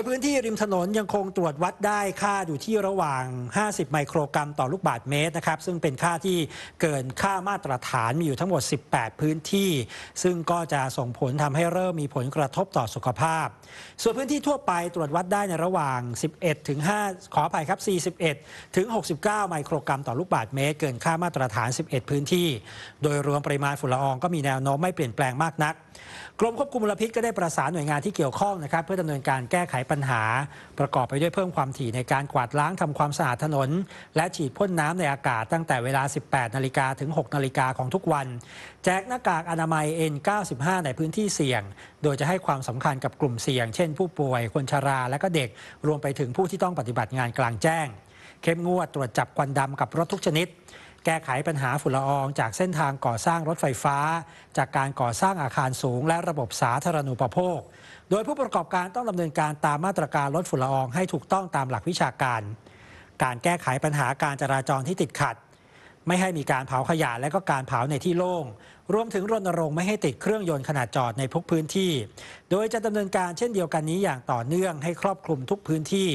ยพื้นที่ริมถนนยังคงตรวจวัดได้ค่าอยู่ที่ระหว่าง 50 ไมโครกรัมต่อลูกบาศก์เมตรนะครับซึ่งเป็นค่าที่เกินค่ามาตรฐานมีอยู่ทั้งหมด 18 พื้นที่ ซึ่งก็จะส่งผลทำให้เริ่มมีผลกระทบต่อสุขภาพ ส่วนพื้นที่ทั่วไปตรวจวัดได้ในระหว่าง 11 ถึง 5 ขออภัยครับ 41 ถึง 69 ไมโครกรัมต่อลูกบาศก์เมตรเกินค่ามาตรฐาน 11 พื้นที่ โดยรวมปริมาณฝุ่นละอองก็มีแนวโน้มไม่เปลี่ยนแปลงมากนัก กรมควบคุมมลพิษก็ได้ประสานหน่วยงานที่เกี่ยวข้องนะครับเพื่อดำเนินการแก้ไขปัญหาประกอบไปด้วยเพิ่มความถี่ในการกวาดล้างทำความสะอาดถนน และฉีดพ่นน้ำในอากาศตั้งแต่เวลา 18นาฬิกาถึง 6นาฬิกาของทุกวัน แจกหน้ากากอนามัย N95 ในพื้นที่เสี่ยง โดยจะให้ความสำคัญกับกลุ่มเสี่ยง เช่นผู้ป่วย คนชราและก็เด็กรวมไปถึงผู้ที่ต้องปฏิบัติงานกลางแจ้งเข้มงวด ตรวจจับควันดำกับรถทุกชนิดแก้ไขปัญหาฝุ่นละอองจากเส้นทางก่อสร้างรถไฟฟ้า จากการก่อสร้างอาคารสูงและระบบสาธารณูปโภค โดยผู้ประกอบการต้องดำเนินการตามมาตรการลดฝุ่นละอองให้ถูกต้องตามหลักวิชาการ การแก้ไขปัญหาการจราจรที่ติดขัดไม่ให้มีการเผาขยะและก็การเผาในที่โล่ง รวมถึงรณรงค์ไม่ให้ติดเครื่องยนต์ขนาดจอดในทุกพื้นที่ โดยจะดำเนินการเช่นเดียวกันนี้อย่างต่อเนื่องให้ครอบคลุมทุกพื้นที่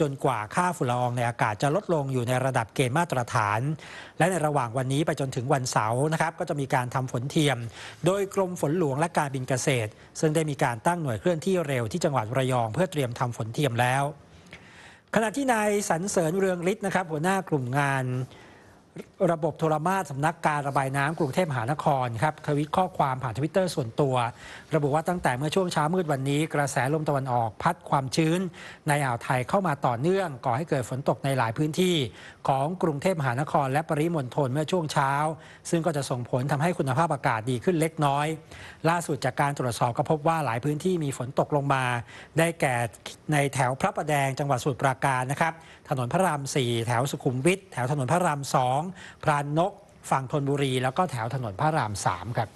จนกว่าค่าฝุ่นละอองในอากาศจะลดลงอยู่ในระดับเกณฑ์มาตรฐาน และในระหว่างวันนี้ไปจนถึงวันเสาร์นะครับก็จะมีการทำฝนเทียม โดยกรมฝนหลวงและการบินเกษตร ซึ่งได้มีการตั้งหน่วยเคลื่อนที่เร็วที่จังหวัดระยอง เพื่อเตรียมทำฝนเทียมแล้ว ขณะที่นายสรรเสริญเรืองฤทธิ์นะครับ หัวหน้ากลุ่มงานระบบโทรมาสสำนักการระบายน้ำ กรุงเทพมหานครครับทวิตข้อความผ่านทวิตเตอร์ ส่วนตัว ระบุว่าตั้งแต่เมื่อช่วงเช้ามืดวันนี้กระแสลมตะวันออกพัดความชื้น ในอ่าวไทยเข้ามาต่อเนื่อง ก่อให้เกิดฝนตกในหลายพื้นที่ของกรุงเทพมหานคร และปริมณฑลเมื่อช่วงเช้า ซึ่งก็จะส่งผลทำให้คุณภาพอากาศดีขึ้นเล็กน้อย ล่าสุดจากการตรวจสอบก็พบว่าหลายพื้นที่มีฝนตกลงมา ได้แก่ในแถวพระประแดงจังหวัดสุพรรณบุรีนะครับถนนพระราม 4 แถวสุขุมวิทแถวถนนพระราม 2พรานนกฝั่งธนบุรี แล้วก็แถวถนนพระราม3ครับ